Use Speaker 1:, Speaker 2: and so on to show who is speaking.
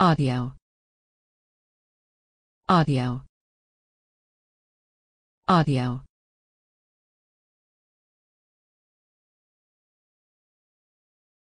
Speaker 1: Audio. Audio. Audio.